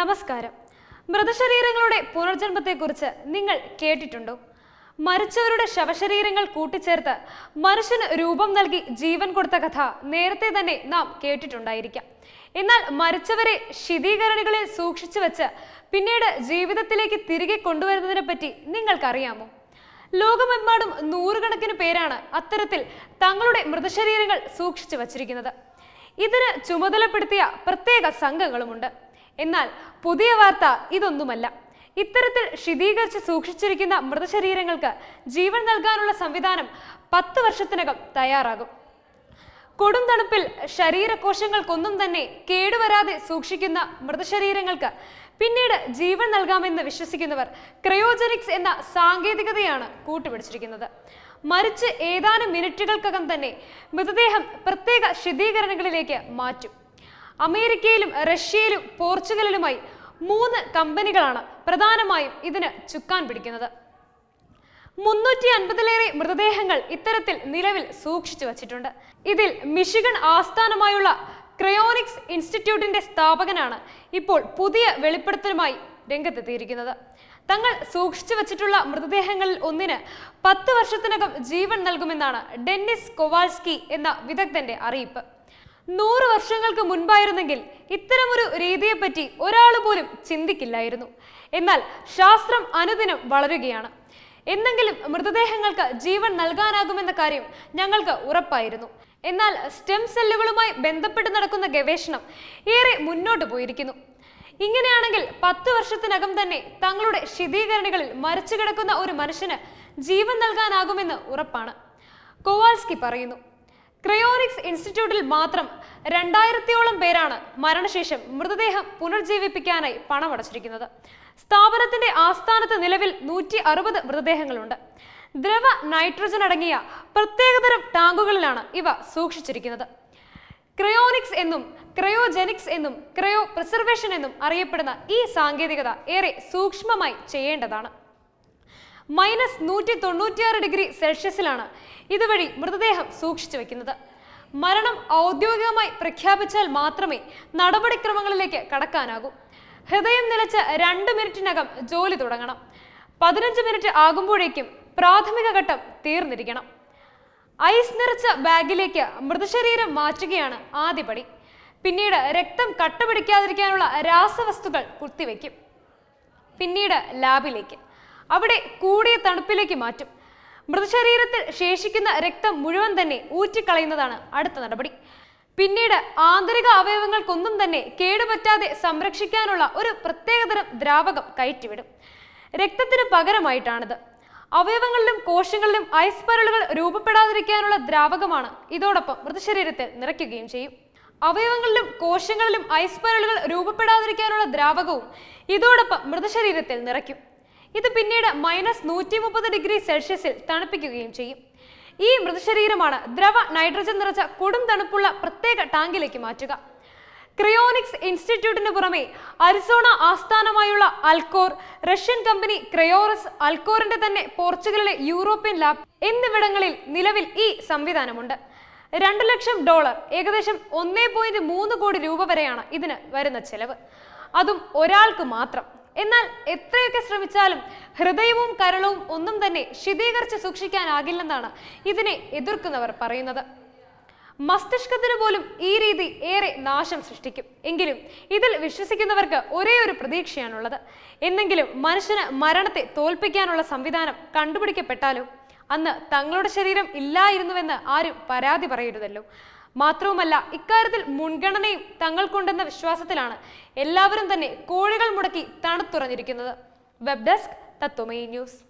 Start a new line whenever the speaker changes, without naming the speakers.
നമസ്കാരം മൃതശരീരങ്ങളുടെ പുനർജന്മത്തെക്കുറിച്ച് നിങ്ങൾ കേട്ടിട്ടുണ്ടോ മരിച്ചവരുടെ ശവശരീരങ്ങൾ കൂട്ടിച്ചേർത്ത് മനുഷ്യന് രൂപം നൽകി ജീവൻ കൊടുത്ത കഥ നേരത്തെ തന്നെ നാം കേട്ടിട്ടുണ്ടായിരിക്കാം എന്നാൽ മരിച്ചവരെ ശിതീകരണികളിൽ സൂക്ഷിച്ചു വെച്ച് പിന്നീട് ജീവിതത്തിലേക്ക് തിരികെ കൊണ്ടുവരുന്നതിനെ പറ്റി നിങ്ങൾക്കറിയാമോ ലോകമെമ്പാടും നൂറുകണക്കിന് പേരാണ് അത്തരത്തിൽ തങ്ങളുടെ മൃതശരീരങ്ങൾ സൂക്ഷിച്ചു വച്ചിരിക്കുന്നത് ഇതിന് ചുമതലപ്പെടുത്തിയ പ്രത്യേക സംഘങ്ങളുമുണ്ട് എന്നാൽ പുതിയ വാർത്ത ഇതൊന്നുമല്ല ഇത്തരത്തിൽ ശീതീകരിച്ച് സൂക്ഷിച്ചിരിക്കുന്ന മൃതശരീരങ്ങൾക്ക് ജീവൻ നൽകാനുള്ള സംവിധാനം പത്ത് വർഷത്തിനകം തയ്യാറാകും കൊടും തണുപ്പിൽ ശരീരകോശങ്ങൾക്കൊന്നും തന്നെ കേടുവരാതെ സൂക്ഷിക്കുന്ന മൃതശരീരങ്ങൾക്ക് പിന്നീട് ജീവൻ നൽകാമെന്ന് വിശ്വസിക്കുന്നവർ ക്രയോജനിക്സ് എന്ന സാങ്കേതികതയാണ് കൂട്ടുപിടിച്ചിരിക്കുന്നത് മരിച്ച് ഏതാനും മിനിറ്റുകൾക്കകം തന്നെ മൃതദേഹം പ്രത്യേക ശീതീകരണങ്ങളിലേക്ക് മാറ്റും അമേരിക്കയിലും റഷ്യയിലും പോർച്ചുഗലിലുമായി മൂന്ന് കമ്പനികളാണ് പ്രധാനമായും ഇതിന് ചുക്കാൻ പിടിക്കുന്നത് മുന്നൂറ്റി അൻപതിലേറെ മൃതദേഹങ്ങൾ ഇത്തരത്തിൽ നിലവിൽ സൂക്ഷിച്ചു വച്ചിട്ടുണ്ട് ഇതിൽ മിഷിഗൺ ആസ്ഥാനമായുള്ള ക്രയോണിക്സ് ഇൻസ്റ്റിറ്റ്യൂട്ടിന്റെ സ്ഥാപകനാണ് ഇപ്പോൾ പുതിയ വെളിപ്പെടുത്തലുമായി രംഗത്തെത്തിയിരിക്കുന്നത് തങ്ങൾ സൂക്ഷിച്ചു വച്ചിട്ടുള്ള മൃതദേഹങ്ങളിൽ ഒന്നിന് പത്ത് വർഷത്തിനകം ജീവൻ നൽകുമെന്നാണ് ഡെന്നിസ് കൊവാൾസ്കി എന്ന വിദഗ്ധന്റെ അറിയിപ്പ് നൂറ് വർഷങ്ങൾക്ക് മുൻപായിരുന്നെങ്കിൽ ഇത്തരമൊരു രീതിയെപ്പറ്റി ഒരാൾ പോലും ചിന്തിക്കില്ലായിരുന്നു എന്നാൽ ശാസ്ത്രം അനുദിനം വളരുകയാണ് എന്നെങ്കിലും മൃതദേഹങ്ങൾക്ക് ജീവൻ നൽകാനാകുമെന്ന കാര്യം ഞങ്ങൾക്ക് ഉറപ്പായിരുന്നു എന്നാൽ സ്റ്റെം സെല്ലുകളുമായി ബന്ധപ്പെട്ട് നടക്കുന്ന ഗവേഷണം ഏറെ മുന്നോട്ട് പോയിരിക്കുന്നു ഇങ്ങനെയാണെങ്കിൽ പത്ത് വർഷത്തിനകം തന്നെ തങ്ങളുടെ ശീതീകരണികളിൽ മരിച്ചു കിടക്കുന്ന ഒരു മനുഷ്യന് ജീവൻ നൽകാനാകുമെന്ന് ഉറപ്പാണ് കോവാൽസ്കി പറയുന്നു ക്രയോണിക്സ് ഇൻസ്റ്റിറ്റ്യൂട്ടിൽ മാത്രം രണ്ടായിരത്തിയോളം പേരാണ് മരണശേഷം മൃതദേഹം പുനർജീവിപ്പിക്കാനായി പണമടച്ചിരിക്കുന്നത് സ്ഥാപനത്തിന്റെ ആസ്ഥാനത്ത് നിലവിൽ നൂറ്റി അറുപത് മൃതദേഹങ്ങളുണ്ട് ദ്രവ നൈട്രജൻ അടങ്ങിയ പ്രത്യേകതരം ടാങ്കുകളിലാണ് ഇവ സൂക്ഷിച്ചിരിക്കുന്നത് ക്രയോണിക്സ് എന്നും ക്രയോജെനിക്സ് എന്നും ക്രയോ പ്രിസർവേഷൻ എന്നും അറിയപ്പെടുന്ന ഈ സാങ്കേതികത ഏറെ സൂക്ഷ്മമായി ചെയ്യേണ്ടതാണ് മൈനസ് നൂറ്റി തൊണ്ണൂറ്റിയാറ് ഡിഗ്രി സെൽഷ്യസിലാണ് ഇതുവഴി മൃതദേഹം സൂക്ഷിച്ചു വയ്ക്കുന്നത് മരണം ഔദ്യോഗികമായി പ്രഖ്യാപിച്ചാൽ മാത്രമേ നടപടിക്രമങ്ങളിലേക്ക് കടക്കാനാകൂ ഹൃദയം നിലച്ച രണ്ട് മിനിറ്റിനകം ജോലി തുടങ്ങണം പതിനഞ്ച് മിനിറ്റ് ആകുമ്പോഴേക്കും പ്രാഥമിക ഘട്ടം തീർന്നിരിക്കണം ഐസ് നിറച്ച ബാഗിലേക്ക് മൃതശരീരം മാറ്റുകയാണ് ആദ്യപടി പിന്നീട് രക്തം കട്ടപിടിക്കാതിരിക്കാനുള്ള രാസവസ്തുക്കൾ കുത്തിവെക്കും പിന്നീട് ലാബിലേക്ക് അവിടെ കൂടിയ തണുപ്പിലേക്ക് മാറ്റും മൃതശരീരത്തിൽ ശേഷിക്കുന്ന രക്തം മുഴുവൻ തന്നെ ഊറ്റിക്കളയുന്നതാണ് അടുത്ത നടപടി പിന്നീട് ആന്തരിക അവയവങ്ങൾക്കൊന്നും തന്നെ കേടുപറ്റാതെ സംരക്ഷിക്കാനുള്ള ഒരു പ്രത്യേകതരം ദ്രാവകം കയറ്റിവിടും രക്തത്തിന് പകരമായിട്ടാണിത് അവയവങ്ങളിലും കോശങ്ങളിലും ഐസ് പരലുകൾ രൂപപ്പെടാതിരിക്കാനുള്ള ദ്രാവകമാണ് ഇതോടൊപ്പം മൃതശരീരത്തിൽ നിറയ്ക്കുകയും ചെയ്യും അവയവങ്ങളിലും കോശങ്ങളിലും ഐസ് പരലുകൾ രൂപപ്പെടാതിരിക്കാനുള്ള ദ്രാവകവും ഇതോടൊപ്പം മൃതശരീരത്തിൽ നിറയ്ക്കും ഇത് പിന്നീട് മൈനസ് നൂറ്റി മുപ്പത് ഡിഗ്രി സെൽഷ്യസിൽ തണുപ്പിക്കുകയും ചെയ്യും ഈ മൃതശരീരമാണ് ദ്രവ നൈട്രജൻ നിറച്ച കൊടും തണുപ്പുള്ള പ്രത്യേക ടാങ്കിലേക്ക് മാറ്റുക ക്രയോണിക്സ് ഇൻസ്റ്റിറ്റ്യൂട്ടിന് പുറമെ അരിസോണ ആസ്ഥാനമായുള്ള അൽക്കോർ റഷ്യൻ കമ്പനി ക്രയോറസ് അൽക്കോറിന്റെ തന്നെ പോർച്ചുഗലിലെ യൂറോപ്യൻ ലാബ് എന്നിവിടങ്ങളിൽ നിലവിൽ ഈ സംവിധാനമുണ്ട് രണ്ടു ലക്ഷം ഡോളർ ഏകദേശം ഒന്നേ പോയിന്റ് മൂന്ന് കോടി രൂപ വരെയാണ് ഇതിന് വരുന്ന ചെലവ് അതും ഒരാൾക്ക് മാത്രം എന്നാൽ എത്രയൊക്കെ ശ്രമിച്ചാലും ഹൃദയവും കരളവും ഒന്നും തന്നെ ശിഥീകരിച്ച് സൂക്ഷിക്കാനാകില്ലെന്നാണ് ഇതിനെ എതിർക്കുന്നവർ പറയുന്നത് മസ്തിഷ്കത്തിന് പോലും ഈ രീതി ഏറെ നാശം സൃഷ്ടിക്കും എങ്കിലും ഇതിൽ വിശ്വസിക്കുന്നവർക്ക് ഒരേ ഒരു പ്രതീക്ഷയാണുള്ളത് എന്നെങ്കിലും മനുഷ്യന് മരണത്തെ തോൽപ്പിക്കാനുള്ള സംവിധാനം കണ്ടുപിടിക്കപ്പെട്ടാലും അന്ന് തങ്ങളുടെ ശരീരം ഇല്ലായിരുന്നുവെന്ന് ആരും പരാതി പറയരുതല്ലോ മാത്രവുമല്ല ഇക്കാര്യത്തിൽ മുൻഗണനയും തങ്ങൾക്കുണ്ടെന്ന വിശ്വാസത്തിലാണ് എല്ലാവരും തന്നെ കോഴികൾ മുടക്കി തണുത്തുറഞ്ഞിരിക്കുന്നത് വെബ് ഡെസ്ക് തത്വമയി ന്യൂസ്